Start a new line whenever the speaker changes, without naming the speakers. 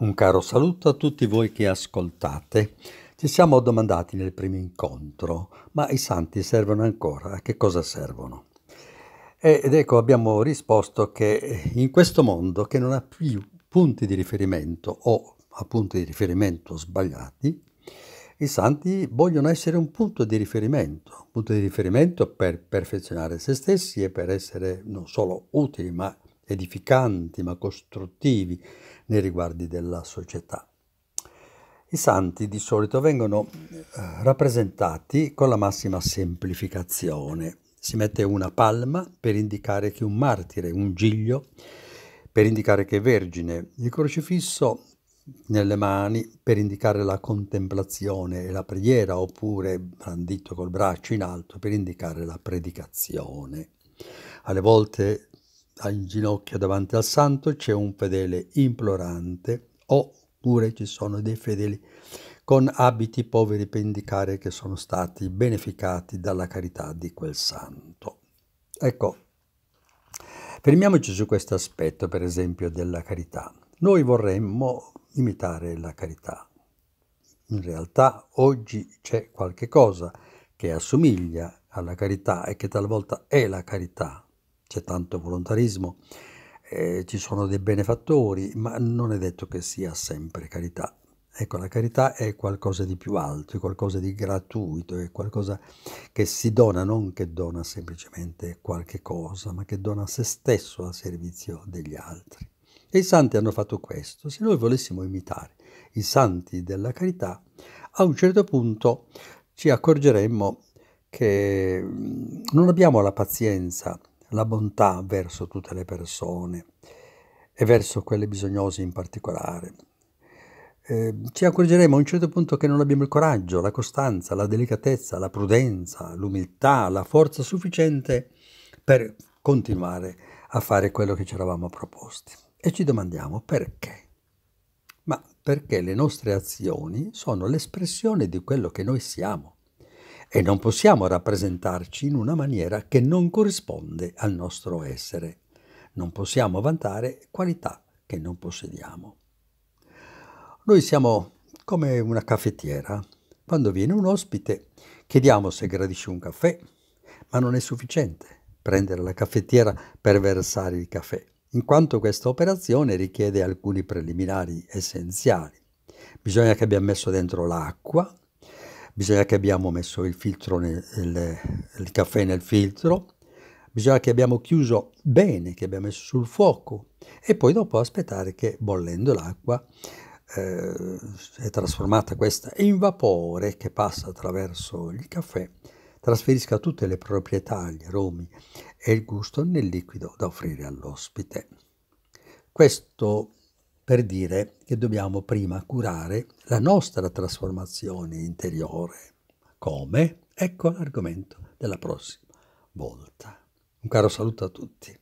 Un caro saluto a tutti voi che ascoltate. Ci siamo domandati nel primo incontro, ma i santi servono ancora? A che cosa servono? Ed ecco, abbiamo risposto che in questo mondo che non ha più punti di riferimento o a punti di riferimento sbagliati, i santi vogliono essere un punto di riferimento, un punto di riferimento per perfezionare se stessi e per essere non solo utili ma edificanti ma costruttivi nei riguardi della società. I santi di solito vengono eh, rappresentati con la massima semplificazione. Si mette una palma per indicare che un martire, un giglio, per indicare che è vergine, il crocifisso nelle mani per indicare la contemplazione e la preghiera, oppure brandito col braccio in alto per indicare la predicazione. Alle volte in ginocchio davanti al santo c'è un fedele implorante oppure ci sono dei fedeli con abiti poveri pendicare che sono stati beneficati dalla carità di quel santo. Ecco, fermiamoci su questo aspetto, per esempio, della carità. Noi vorremmo imitare la carità. In realtà oggi c'è qualche cosa che assomiglia alla carità e che talvolta è la carità, c'è tanto volontarismo, eh, ci sono dei benefattori, ma non è detto che sia sempre carità. Ecco, la carità è qualcosa di più alto, è qualcosa di gratuito, è qualcosa che si dona, non che dona semplicemente qualche cosa, ma che dona se stesso al servizio degli altri. E i santi hanno fatto questo. Se noi volessimo imitare i santi della carità, a un certo punto ci accorgeremmo che mm, non abbiamo la pazienza la bontà verso tutte le persone e verso quelle bisognose in particolare. Eh, ci accorgeremo a un certo punto che non abbiamo il coraggio, la costanza, la delicatezza, la prudenza, l'umiltà, la forza sufficiente per continuare a fare quello che ci eravamo proposti. E ci domandiamo perché. Ma perché le nostre azioni sono l'espressione di quello che noi siamo e non possiamo rappresentarci in una maniera che non corrisponde al nostro essere. Non possiamo vantare qualità che non possediamo. Noi siamo come una caffettiera. Quando viene un ospite chiediamo se gradisce un caffè, ma non è sufficiente prendere la caffettiera per versare il caffè, in quanto questa operazione richiede alcuni preliminari essenziali. Bisogna che abbia messo dentro l'acqua, bisogna che abbiamo messo il, nel, il, il caffè nel filtro, bisogna che abbiamo chiuso bene, che abbiamo messo sul fuoco e poi dopo aspettare che bollendo l'acqua eh, è trasformata questa in vapore che passa attraverso il caffè, trasferisca tutte le proprietà, gli aromi e il gusto nel liquido da offrire all'ospite. Questo per dire che dobbiamo prima curare la nostra trasformazione interiore. Come? Ecco l'argomento della prossima volta. Un caro saluto a tutti.